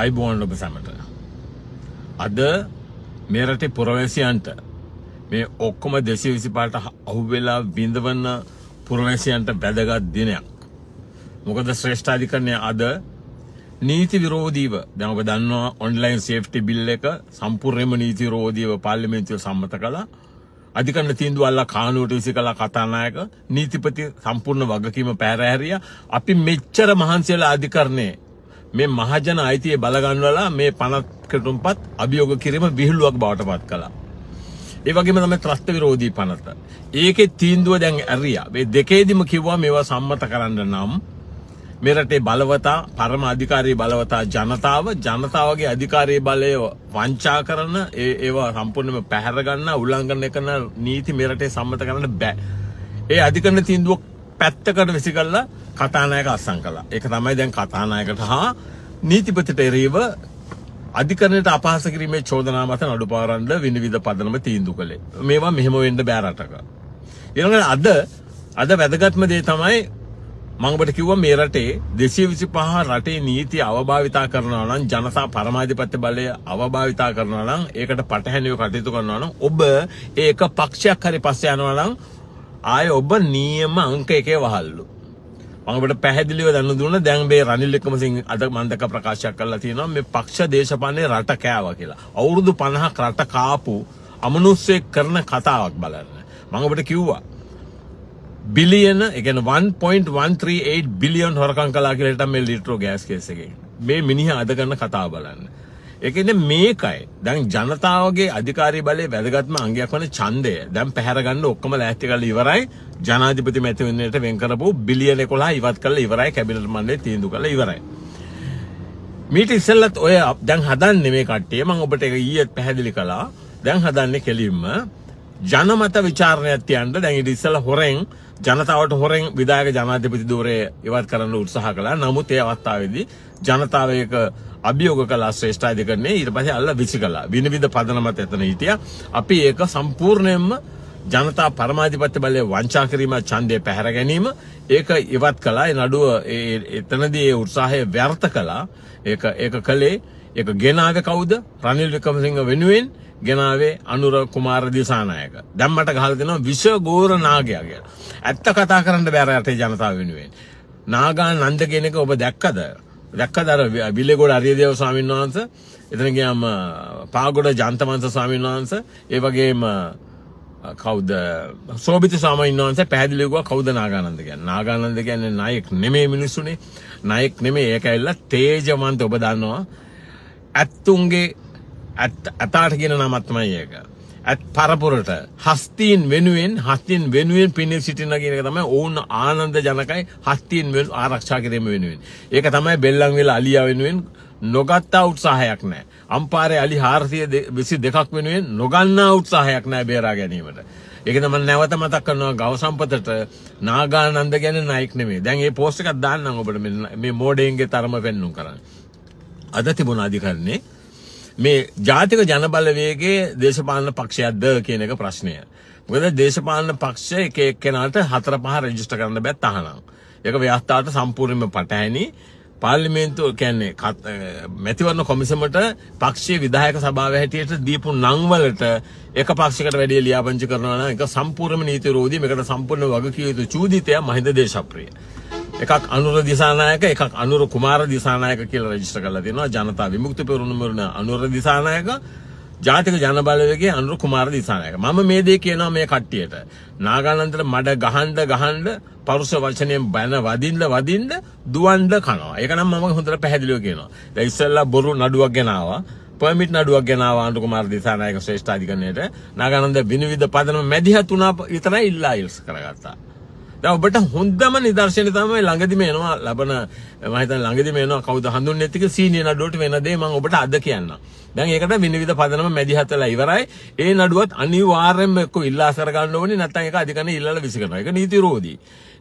අයිබෝන් ලොබ සැමට. අද මේරටි පුරවැසියන්ට මේ ඔක්කොම දෙසි විසිපාට අහුවෙලා විඳවන්න පුරවැසියන්ට බැදගත් දිනයක්. මොකද ශ්‍රේෂ්ඨාධිකරණය අද නීති විරෝධීව දැනක දන්නවා ඔන්ලයින් සේෆ්ටි බිල් එක සම්පූර්ණයම නීති රෝධීව පාර්ලිමේන්තුව සම්මත කළා අධිකරණ තීන්දුව අල්ලා කානුවට විසි කළා කතානායක නීතිපති සම්පූර්ණ වගකීම පැහැරහැරියා අපි මෙච්චර මහන්සියලා අධිකරණේ මේ මහජන අයිතිය බලගන්වලා මේ පනත් කටුම්පත් අභියෝග කිරීම විහිළුවක් බවට පත් කළා. ඒ වගේම තමයි ත්‍රස්ත විරෝධී පනත. ඒකේ තීන්දුව දැන් ඇරියා. මේ දෙකේදිම කිව්වා මේවා සම්මත කරන්න නම් මේ රටේ බලවතා, පරම අධිකාරී බලවතා ජනතාව, ජනතාවගේ අධිකාරී බලය වංචා කරන, ඒ ඒවා සම්පූර්ණයෙන්ම පැහැර ගන්න, උල්ලංඝනය කරන නීති මේ රටේ සම්මත කරන්න බෑ. ඒ අධිකරණ තීන්දුව පැත්තකට විසිකල්ලා කතානායක අත්සන් කළා. ඒක තමයි දැන් කතානායකට හා නීතිපතිට එරෙහිව අධිකරණයට අපහාස කිරීමේ චෝදනා මත නඩුපාරන්න විනිවිද පදනම තීන්දුව කළේ. මේවා මෙහෙම වෙන්න බෑ රටක. ඊළඟට අද අද වැදගත්ම දේ තමයි මම ඔබට කිව්වා මේ රටේ 225 රටේ නීති අවභාවිතා කරනවා නම් ජනතා පරමාධිපත්‍ය බලය අවභාවිතා කරනවා නම් ඒකට පටහැනිව කටයුතු කරනවා නම් ඔබ ඒක පක්ෂයක් හරි පස්සේ යනවා නම් ආයේ ඔබ නියම අංක එකේ වහල්ලු. මඟට පැහැදිලිව දැන්න දුන්න දැන් මේ රනිල් එක්කමසිං අද මන්දක ප්‍රකාශයක් කරලා තියෙනවා මේ පක්ෂ දේශපාලනේ රට කෑවා කියලා. අවුරුදු 50ක් රට කාපු අමනුස්සයෙක් කරන කතාවක් බලන්න. මම ඔබට කිව්වා බිලියන ඒ කියන්නේ 1.138 බිලියන් හොරකම් කළා කියලා හිටම් මේ ලිට්‍රෝ ගෑස් කේස් එකේ. මේ මිනිහා අද කරන කතාව බලන්න. ඒකෙන්ද මේකයි. දැන් ජනතාවගේ අධිකාරී බලයේ වැදගත්ම අංගයක් වන ඡන්දය. දැන් පැහැරගන්න ඔක්කොම ලෑස්ති කරලා ඉවරයි. ජනාධිපති මැතිවරණයට වෙන් කරපු බිලියන 11 ඉවත් කරලා ඉවරයි. කැබිනට් මණ්ඩලය තීන්දුව කරලා ඉවරයි. මීට ඉස්සෙල්ලත් ඔය දැන් හදන්නේ මේ කට්ටිය. මම ඔබට ඒක ඊයේ පැහැදිලි කළා. දැන් හදන්නේ කෙලින්ම ජනමත විචාරණයක් තියන්න දැන් ඉතින් ඉස්සෙල්ලා හොරෙන් ජනතාවට හොරෙන් විධායක ජනාධිපති ධූරය ඉවත් කරන්න උත්සාහ කළා. නමුත් ඒ අවස්ථාවේදී ජනතාව ඒක අභියෝග කළා ශ්‍රේෂ්ඨ අධිකරණයේ ඊට පස්සේ අල්ල විසි කළා. විනිවිද පදනමත් එතන හිටියා. අපි ඒක සම්පූර්ණයෙන්ම ජනතා පරමාධිපත්‍ය බලය වංචා කිරීම ඡන්දය පැහැර ගැනීම ඒක ඉවත් කළා ඒ නඩුව එතනදී ඒ උත්සාහය ව්‍යර්ථ කළා ඒක ඒක කළේ ඒක ගෙනාවේ කවුද රනිල් වික්‍රමසිංහ වෙනුවෙන් ගෙනාවේ අනුර කුමාර දිසානායක දැන් මට ගහලා දෙනවා විෂ ගෝර නාගයා කියලා ඇත්ත කතා කරන්න බෑ රටේ ජනතාව වෙනුවෙන් නාගා නන්ද කියන එක ඔබ දැක්කද දැක්කද අර බිල්ලේගොඩ අරියදේව ස්වාමීන් වහන්සේ එතන ගියාම පාගොඩ ජාන්තමන්ස ස්වාමීන් වහන්සේ ඒ වගේම කවුද සෝබිත ස්වාමීන් වහන්සේ පැහැදිලිව කිව්වා කවුද නාගානන්ද කියන්නේ නාගානන්ද කියන්නේ නායක නෙමෙයි මිනිස්සුනේ නායක නෙමෙයි ඒක ඇවිල්ලා තේජවන්ත ඔබ දන්නවා ඇත්තුන්ගේ ඇතාට කියන නමක් තමයි ඒක ඇත් පරපුරට හස්තීන් වෙනුවෙන් හස්තින් වෙනුවෙන් පිණි සිටින කියන එක තමයි ඔවුන් ආනන්ද ජනකයි හස්තීන් වෙන ආරක්ෂා කිරීම වෙනුවෙන්. ඒක තමයි බෙල්ලන් වෙලා අලියා වෙනුවෙන් නොගත්තා උත්සාහයක් නැහැ. අම්පාරේ අලි 422ක් වෙනුවෙන් නොගන්නා උත්සාහයක් නැහැ බේරා ගැනීමට. ඒක තමයි නැවත මතක් කරනවා ගව සම්පතට නාගානන්ද ගැන නායක නෙමෙයි. දැන් මේ පෝස්ට් එකක් දාන්නම් ඔබට මේ මේ මෝඩේන්ගේ තරම පෙන්වන්න කරන්නේ. අද තිබුණ අධිකරණේ මේ ජාතික ජනබලවේගේ දේශපාලන පක්ෂයක්ද කියන එක ප්‍රශ්නය. මොකද දේශපාලන පක්ෂ එක එක්කෙනාට හතර පහ රෙජිස්ටර් කරන්න බෑ තහනම්. ඒක ව්‍යවස්ථාවට සම්පූර්ණයෙන්ම පටහැනි. පාර්ලිමේන්තුව කියන්නේ මැතිවරණ කොමිසමට පක්ෂයේ විධායක සභාව හැටියට දීපු නම් වලට එක පක්ෂයකට වැඩිය ලියාපදිංචි කරනවා නම් ඒක සම්පූර්ණම නීති විරෝධී මේකට සම්පූර්ණ වගකීම් යුතු චූදිතයා මහින්ද දේශප්‍රිය. එකක් අනුර දිසානායක එකක් අනුර කුමාර දිසානායක කියලා රෙජිස්ටර් කරලා තියෙනවා ජනතා විමුක්ති පෙරමුණ අනුර දිසානායක ජාතික ජනබලවේගයේ අනුර කුමාර දිසානායක මම මේ දේ කියනවා මේ කට්ටියට නාගානන්දට මඩ ගහන්න ගහන්න පරුෂ වචනයෙන් බැන වදින්න වදින්න දුවන්න කනවා ඒක නම් මම හොඳට පැහැදිලිව කියනවා දැන් ඉස්සෙල්ලා බොරු නඩුවක් ගෙනාවා පමිට් නඩුවක් ගෙනාව අන්ට කුමාර දිසානායක ශ්‍රේෂ්ඨාධිකරණයට නාගානන්ද විනිවිධ පදනම මැදිහත් වුණා විතරයි ඉල්ලා ඉල්ස් කරගත්තා ඔබට හොඳම නිදර්ශන තමයි ළඟදිම එනවා ලබන මම හිතන්නේ ළඟදිම එනවා කවුද හඳුන්නේ නැති සීනිය නඩුවට වෙන දේ මම ඔබට අද කියන්නම්. දැන් ඒකට විනිවිද පදනම මැදි හතලා ඉවරයි. ඒ නඩුවත් අනිවාර්යයෙන්ම එක්ක ඉල්ලා කර ගන්න ඕනේ නැත්නම් ඒක අධිකරණ ඉල්ලලා විසි කරනවා. ඒක නීති විරෝධී.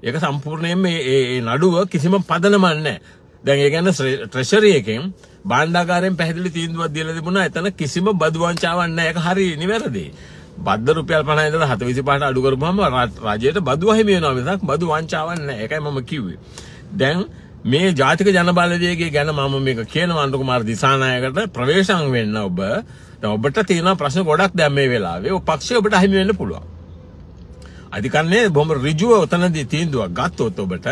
ඒක සම්පූර්ණයෙන්ම මේ නඩුව කිසිම පදනමක් නැහැ. දැන් ඒ කියන්නේ ට්‍රෙෂරි එකෙන් බාණ්ඩාගාරයෙන් පැහැදිලි තීන්දුවක් දීලා තිබුණා. එතන කිසිම බදු වංචාවක් නැහැ. ඒක හරි නිවැරදි. බද්ද රුපියල් 50 ඉඳලා 725ට අඩු කරපුවාම රජයට බදු අහිමි වෙනවා මිසක් බදු වංචාවක් නැහැ. ඒකයි මම කිව්වේ. දැන් මේ ජාතික ජනබලවේගය ගැන මම මේක කියනවා අනුර කුමාර දිසානායකට ප්‍රවේශම් වෙන්න ඔබ. දැන් ඔබට තියෙන ප්‍රශ්න ගොඩක් දැන් මේ වෙලාවේ. ඔය පක්ෂය ඔබට අහිමි වෙන්න පුළුවන්. අධිකරණයේ බොහොම ඍජුව උතනදී තීන්දුවක් ගත්තොත් ඔබට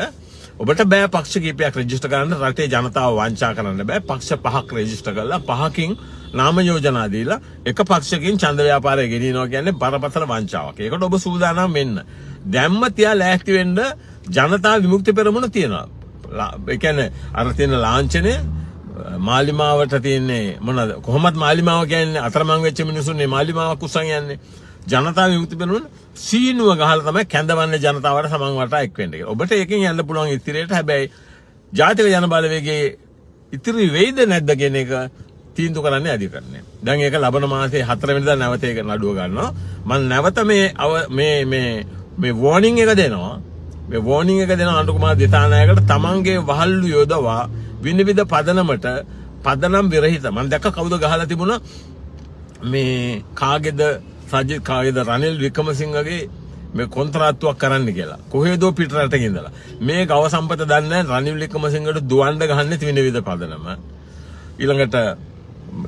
ඔබට බෑ පක්ෂ කීපයක් රෙජිස්ටර් කරන්න රටේ ජනතාව වංචා කරන්න බෑ පක්ෂ පහක් රෙජිස්ටර් කරලා පහකින් නාමයෝජනා දීලා එක පක්ෂකින් චන්ද ව්‍යාපාරය ගෙනිනවා කියන්නේ බරපතල වංචාවක්. ඒකට ඔබ සූදානම් වෙන්න. දැම්ම තියා ලෑස්ති වෙන්න ජනතා විමුක්ති පෙරමුණ තියෙනවා. ඒ කියන්නේ අර තියෙන ලාංඡනය මාලිමාවට තියන්නේ මොනද කොහොමත් මාලිමාව කියන්නේ අතරමං වෙච්ච මිනිසුන්නේ මාලිමාවක් උස්සන් යන්නේ ජනතාව විමුක්ති පෙරමුණ සීනුව ගහලා තමයි කැඳවන්නේ ජනතාවට සමන් වට එක් වෙන්න කියලා. ඔබට ඒකෙන් යන්න පුළුවන් ඉතිරේට හැබැයි ජාතික ජන බලවේගයේ ඉතිරි වෙයිද නැද්ද කියන එක තීන්දුව කරන්න අධිකරණය. දැන් ඒක ලබන මාසේ 4 වෙනිදා නැවත ඒක නඩුව ගන්නවා. මම නැවත මේ මේ මේ මේ වෝනින් එක දෙනවා. මේ වෝනින් එක දෙන අනුර කුමාර දිසානායකට තමන්ගේ වහල්ලු යොදවා විනිවිද පදනමට පදනම් විරහිත. මම දැක්ක කවුද ගහලා තිබුණා මේ කාගේද සජිත් කාගේද රනිල් වික්‍රමසිංහගේ මේ කොන්ත්‍රාත්තුවක් කරන්න කියලා කොහේදෝ පිටරට ඉඳලා මේ ගව සම්පත දන්න රනිල් වික්‍රමසිංහට දුවන්න ගහන්නේ විනිවිද පදනම ඊළඟට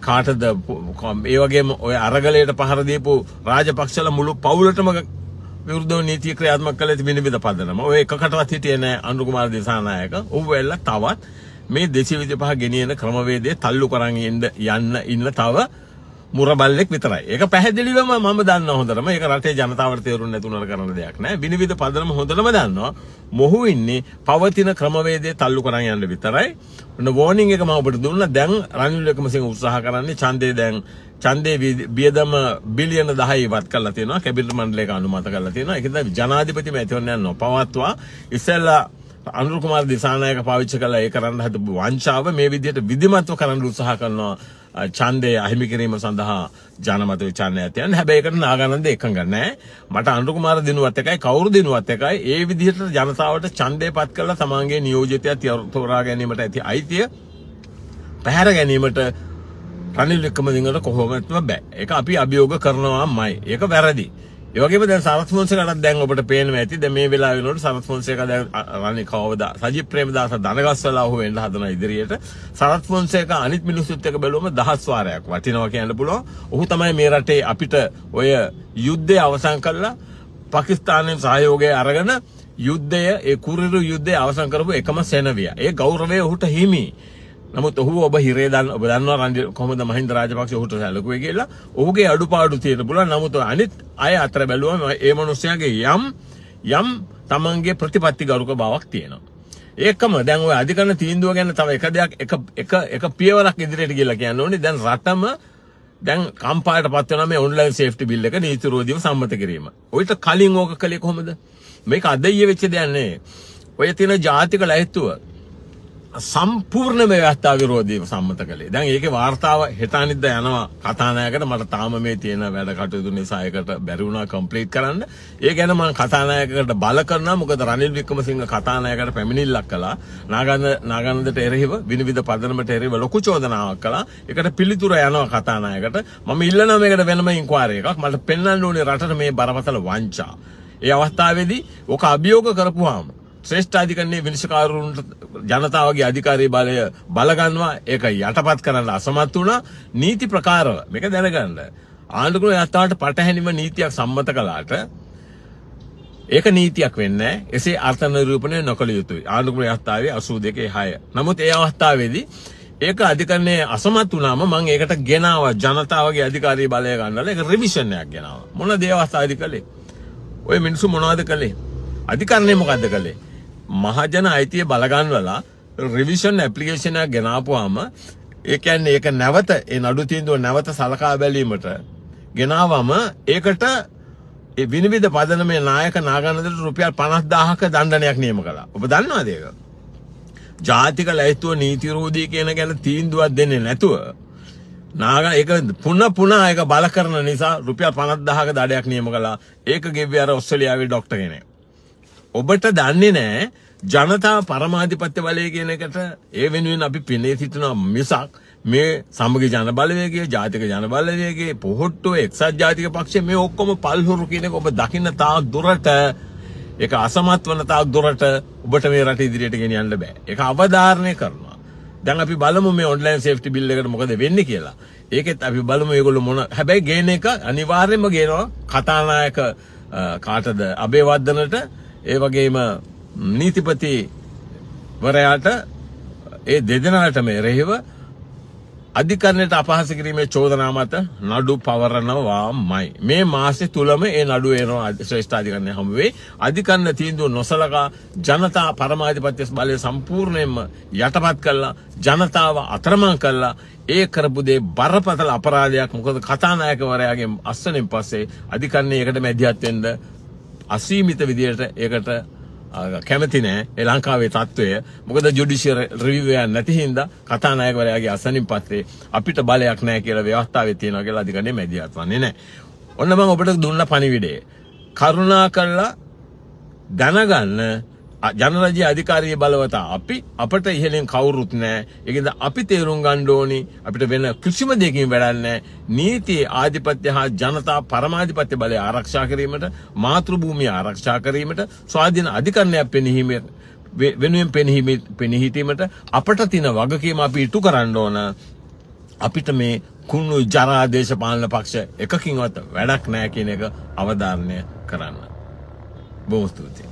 කාටද ඒ වගේ ඔය අරගලයට පහරදීපු රාජපක්ෂල මුළු පවුලටම විරුද්ධ නීති ක්‍රියාත්මක කළ ඇති විනිවිධ පදනම. ඔය එකකටවත් හිටියේ නැහැ අනුර කුමාර දිසානායක. ඌ වෙල්ලා තවත් මේ 225 ගෙනියන ක්‍රමවේදය තල්ලු කරන් යන්න ඉන්න තව මුරබල්ලෙක් විතරයි. ඒක පැහැදිලිවම මම දන්නවා හොඳටම. ඒක රටේ ජනතාවට තේරුම් නැතුනට කරන දෙයක් නෑ. විනිවිද පදනම හොඳටම දන්නවා. මොහු ඉන්නේ පවතින ක්‍රමවේදය තල්ලු කරන් යන්න විතරයි. ඔන්න වෝනින් එක මම ඔබට දුන්නා. දැන් රනිල් වික්‍රමසිංහ උත්සාහ කරන්නේ ඡන්දේ දැන් ඡන්දේ බියදම බිලියන 10 ඉවත් කරලා තියෙනවා. කැබිනට් මණ්ඩලයක අනුමත කරලා තියෙනවා. ඒක දැන් ජනාධිපති මැතිවරණයක් නොපවත්වා ඉස්සෙල්ලා අනුර කුමාර දිසානායක පාවිච්චි කරලා ඒ කරන්න හදපු වංචාව මේ විදිහට විධිමත්ව කරන්න උත්සාහ කරනවා. ඡන්දය අහිමි කිරීම සඳහා ජනමත විචාරණය ඇතියන් හැබැයි ඒකට නාගානන්ද එකඟ නැහැ. මට අනුර කුමාර දිනුවත් එකයි කවුරු දිනුවත් එකයි ඒ විදිහට ජනතාවට ඡන්දය පත් කරලා තමන්ගේ නියෝජිතයා තෝරා ගැනීමට ඇති අයිතිය පැහැර ගැනීමට රනිල් වික්‍රමසිංහට කොහොමත්ම බෑ. ඒක අපි අභියෝග කරනවාමයි. ඒක වැරදි. ඒවගේ දැ සරත්මන්සකට දැන් ඔබට පේන ඇති ද මේ වෙලා වෙනට සරත්මන්සේක දැ රන්නේ කවද සජි ප්‍රේමදාස දනගස්වලාහු වෙන්ඩ හදන ඉදිරියට සරත්මන්සේක අනිත් මිනිසුත්තක බැලුවම දහස්වාරයක් වටිනවා කියන්න පුළුවන් ඔහු තමයි මේ රටේ අපිට ඔය යුද්ධය අවසන් කරලා පකිස්ථානයෙන් සහයෝගය අරගෙන යුද්ධය ඒ කුරිරු යුද්ධය අවසන් කරපු එකම සෙනවිය. ඒ ගෞරවය ඔහුට හිමි. නමුත් ඔහු ඔබ හිරේ දාන්න ඔබ දන්නවා රනිල් කොහොමද මහින්ද රාජපක්ෂ ඔහුට සැලකුවේ කියලා. ඔහුගේ අඩුපාඩු තියෙන පුළුවන්. නමුත් අනිත් අය අතර බැලුවම ඒ මිනිස්යාගේ යම් යම් තමන්ගේ ප්‍රතිපත්ති ගරුක බවක් තියෙනවා. ඒකම දැන් ඔය අධිකරණ තීන්දුව ගැන තව එක දෙයක් එක එක එක පියවරක් ඉදිරියට ගිහලා කියන්න ඕනේ. දැන් රටම දැන් කම්පායට පත් වෙනා මේ ඔන්ලයින් සේෆ්ටි බිල් එක නීති රෝධියව සම්මත කිරීම. ඔයිට කලින් ඕක කළේ කොහොමද? මේක අද ඊයේ වෙච්ච දෙයක් නෙවෙයි. ඔය තියෙන ජාතික ලැයිස්තුව සම්පූර්ණම ව්‍යවස්ථා විරෝධීව සම්මත කළේ. දැන් ඒකේ වාර්තාව හෙටානිද්ද යනවා කතානායකට මට තාම මේ තියෙන වැඩ කටයුතු නිසා ඒකට බැරි වුණා කම්ප්ලීට් කරන්න. ඒ ගැන මම කතානායකකට බල කරනවා. මොකද රනිල් වික්‍රමසිංහ කතානායකකට පැමිණිල්ලක් කළා. නාගන්ද නාගන්දට එරෙහිව විනිවිද පදනමට එරෙහිව ලොකු චෝදනාවක් කළා. ඒකට පිළිතුර යනවා කතානායකට. මම ඉල්ලනවා මේකට වෙනම ඉන්කුවරි එකක්. මට පෙන්වන්න ඕනේ රටට මේ බරපතල වංචා. ඒ අවස්ථාවේදී ඔක අභියෝග කරපුවාම ශ්‍රේෂ්ඨාධිකරණයේ විනිශ්චකාරවරුන්ට ජනතාවගේ අධිකාරී බලය බලගන්නවා ඒක යටපත් කරන්න අසමත් වුණා නීති ප්‍රකාරව මේක දැනගන්න ආණ්ඩුක්‍රම යථාර්ථ පටහැනිව නීතියක් සම්මත කළාට ඒක නීතියක් වෙන්නේ එසේ අර්ථ නිරූපණය නොකළ යුතුයි ආණ්ඩුක්‍රම යථාවේ 82 6 නමුත් ඒ අවස්ථාවේදී ඒක අධිකරණය අසමත් වුණාම මම ඒකට ගෙනාව ජනතාවගේ අධිකාරී බලය ගන්නලා ඒක රිවිෂන් එකක් ගෙනාවා මොන දේවස්ථාදී කළේ ඔය මිනිස්සු මොනවද කළේ අධිකරණය මොකද්ද කළේ මහජන අයිතිය බලගන්වලා රිවිෂන් ඇපලිකේෂනයක් ගෙනාපුවාම ඒකැන් ඒක නැවත ඒ නඩු තීන්දුව නැවත සලකා බැලීමට ගෙනාවම ඒකට විනිවිධ පදන මේ නායක නාගන්නදට රුපියල් පනස් දාහක දණ්ඩනයක් නියම කලා ඔබ දන්නවා දේක ජාතික ලැහිතුව නීතිරෝධී කියන ගැන තීන්දුවත් දෙන්නේ නැතුව නාග ඒක පුන්න පුනා ඒක බල කරන නිසා රුපියල් පනස් දාහක දඩයක් නියම කලා ඒක ගෙව්ව අර ඔස්ට්‍රලියාවේ ඩොක්ටර් කෙනෙක් ඔබට දන්නේ නෑ ජනතා පරමාධිපත්‍ය බලය කියන එකට ඒ වෙනුවෙන් අපි පෙනේ සිටිනවා මිසක් මේ සමග ජන බලවේගය ජාතික ජන බලවේගයේ පොහොට්ටුව එක්සත් ජාතික පක්ෂය මේ ඔක්කොම පල්හුරු කියන එක ඔබ දකින්න තාක් දුරට ඒක අසමත් වන තාක් දුරට ඔබට මේ රට ඉදිරියට ගෙනියන්න බෑ. ඒක අවධාරණය කරනවා. දැන් අපි බලමු මේ ඔන්ලයින් සේෆ්ටි බිල් එකට මොකද වෙන්නේ කියලා. ඒකෙත් අපි බලමු ඒගොල්ලෝ මොන හැබැයි ගේන එක අනිවාර්යයෙන්ම ගේනවා කතානායක කාටද අබේවර්ධනට ඒ වගේම නීතිපති වරයාට ඒ දෙදෙනාටම එරෙහිව අධිකරණයට අපහාස කිරීමේ චෝදනා මත නඩු පවරනවාමයි. මේ මාසෙ තුලම ඒ නඩුව එනවා ශ්‍රේෂ්ඨ අධිකරණය හමු වෙයි. අධිකරණ තීන්දුව නොසලකා ජනතා පරමාධිපත්‍ය බලය සම්පූර්ණයෙන්ම යටපත් කළා. ජනතාව අතරමං කළා. ඒ කරපු දේ බරපතල අපරාධයක්. මොකද කතානායකවරයාගේ අස්සනෙන් පස්සේ අධිකරණයේ ඒකට මැදිහත් වෙන්න අසීමිත විදියට ඒකට කැමති නෑ ඒ ලංකාවේ තත්ත්වය. මොකද ජුඩිෂියල් රිවිව් එකක් නැති හින්දා කතානායකවරයාගේ අසනින් පස්සේ අපිට බලයක් නෑ කියලා ව්‍යවස්ථාවේ තියෙනවා කියලා අධිකරණය මැදිහත් වන්නේ නෑ. ඔන්න මම ඔබට දුන්න පණිවිඩය. කරුණා කළා දැනගන්න ජනරජයේ අධිකාරිය බලවතා අපි අපට ඉහලින් කවුරුත් නෑ ඒකද අපි තේරුම් ගන්න ඕනි අපිට වෙන කිසිම දෙයකින් වැඩක් නෑ නීතියේ ආධිපත්‍ය හා ජනතා පරමාධිපත්‍ය බලය ආරක්ෂා කිරීමට මාතෘ භූමිය ආරක්ෂා කිරීමට ස්වාධීන අධිකරණයක් පෙනීමේ වෙනුවෙන් පෙනීමේ පෙනීහිටීමට අපට තියෙන වගකීම අපි ඉටු කරන්න ඕන අපිට මේ කුණු ජරා දේශපාලන පක්ෂ එකකින්වත් වැඩක් නෑ කියන එක අවධාරණය කරන්න බොහොම ස්තුතියි